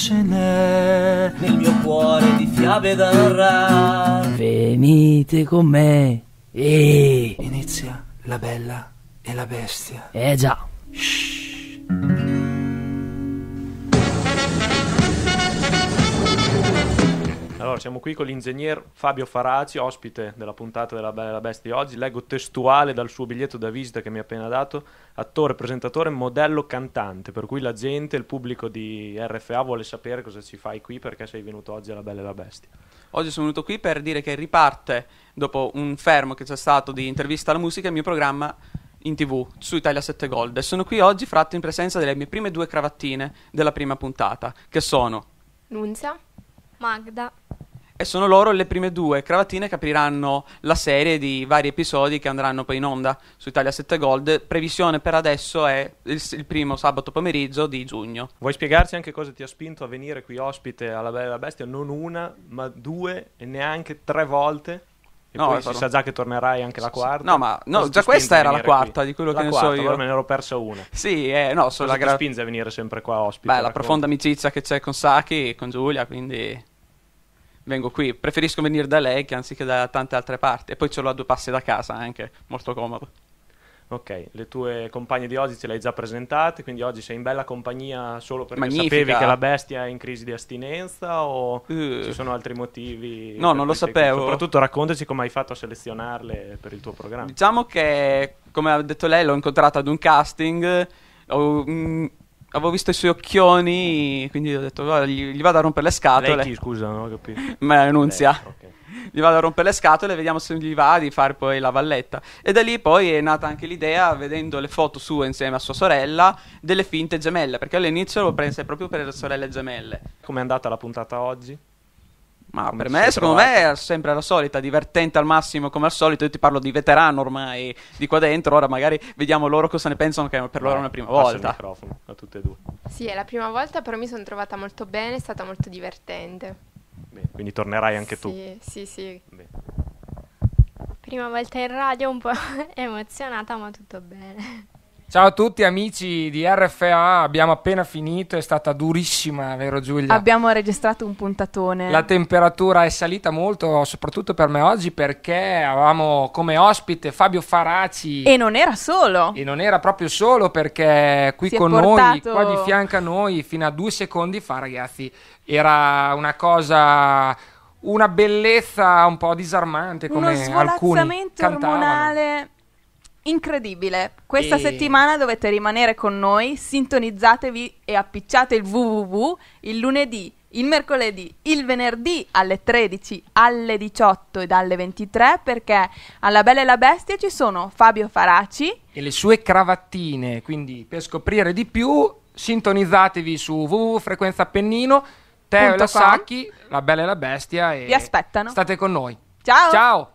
ce n'è nel mio cuore di fiabe da narrare. Venite con me e inizia la bella e la bestia. Eh già. siamo qui con l'ingegner Fabio Faraci, ospite della puntata della Bella e la Bestia di oggi. Leggo testuale dal suo biglietto da visita che mi ha appena dato, attore, presentatore, modello, cantante, per cui la gente, il pubblico di RFA vuole sapere cosa ci fai qui, perché sei venuto oggi alla Bella e la Bestia. Oggi sono venuto qui per dire che riparte, dopo un fermo che c'è stato di intervista alla musica, il mio programma in tv su Italia 7 Gold e sono qui oggi fratto in presenza delle mie prime due cravattine della prima puntata, che sono Nunzia, Magda e sono loro le prime due cravattine che apriranno la serie di vari episodi che andranno poi in onda su Italia 7 Gold. Previsione per adesso è il, il primo sabato pomeriggio di giugno. Vuoi spiegarci anche cosa ti ha spinto a venire qui ospite alla Bella Bestia? Non una, ma due e neanche tre volte? E no, poi si sa già che tornerai anche la quarta. No, ma no, già questa era la quarta qui? di quello la che quarta, ne so io. Allora me ne ero persa una. Sì, eh, no, sono la gra... spinge a venire sempre qua ospite. Beh, la profonda amicizia che c'è con Saki e con Giulia, quindi vengo qui. Preferisco venire da lei che anziché da tante altre parti. E poi ce l'ho a due passi da casa anche, molto comodo. Ok, le tue compagne di oggi ce le hai già presentate, quindi oggi sei in bella compagnia solo perché Magnifica. sapevi che la bestia è in crisi di astinenza o uh. ci sono altri motivi? No, non lo sapevo. Soprattutto raccontaci come hai fatto a selezionarle per il tuo programma. Diciamo che, come ha detto lei, l'ho incontrata ad un casting, ho, mh, mm, avevo visto i suoi occhioni, quindi ho detto, guarda, gli, gli vado a rompere le scatole. Lei chi, scusa, non ho capito. Ma Nunzia. Okay. Gli vado a rompere le scatole, vediamo se gli va di fare poi la valletta. E da lì poi è nata anche l'idea, vedendo le foto sue insieme a sua sorella, delle finte gemelle, perché all'inizio lo prese proprio per le sorelle gemelle. Com'è andata la puntata oggi? Ma per me, secondo me, è sempre la solita, divertente al massimo come al solito. Io ti parlo di veterano ormai di qua dentro. Ora magari vediamo loro cosa ne pensano, che per loro è una prima volta. Il microfono a tutte e due. Sì, è la prima volta, però mi sono trovata molto bene, è stata molto divertente. Bene, quindi tornerai anche sì, tu. Sì, sì, Bene. Prima volta in radio, un po' emozionata, ma tutto bene. Ciao a tutti amici di RFA, abbiamo appena finito, è stata durissima, vero Giulia? Abbiamo registrato un puntatone. La temperatura è salita molto, soprattutto per me oggi, perché avevamo come ospite Fabio Faraci. E non era solo. E non era proprio solo perché qui si con noi, qua di fianco a noi, fino a due secondi fa, ragazzi, era una cosa una bellezza un po' disarmante come alcuni cantavano. ormonale incredibile. Questa e... settimana dovete rimanere con noi, sintonizzatevi e appicciate il www il lunedì, il mercoledì, il venerdì alle 13, alle 18 e dalle 23 perché alla Bella e la Bestia ci sono Fabio Faraci e le sue cravattine, quindi per scoprire di più sintonizzatevi su www.frequenzappennino, Teo e la Sacchi, la Bella e la Bestia e vi aspettano. State con noi. Ciao! Ciao!